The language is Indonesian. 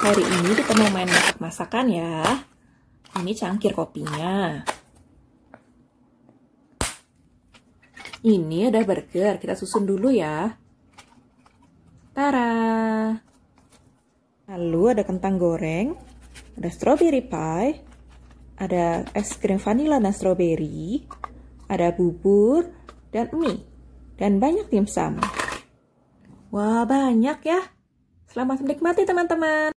Hari ini kita mau main masak-masakan ya. Ini cangkir kopinya. Ini ada burger, kita susun dulu ya. Tara. Lalu ada kentang goreng, ada strawberry pie, ada es krim vanila dan strawberry, ada bubur dan mie, dan banyak dimsum. Wah, banyak ya. Selamat menikmati teman-teman.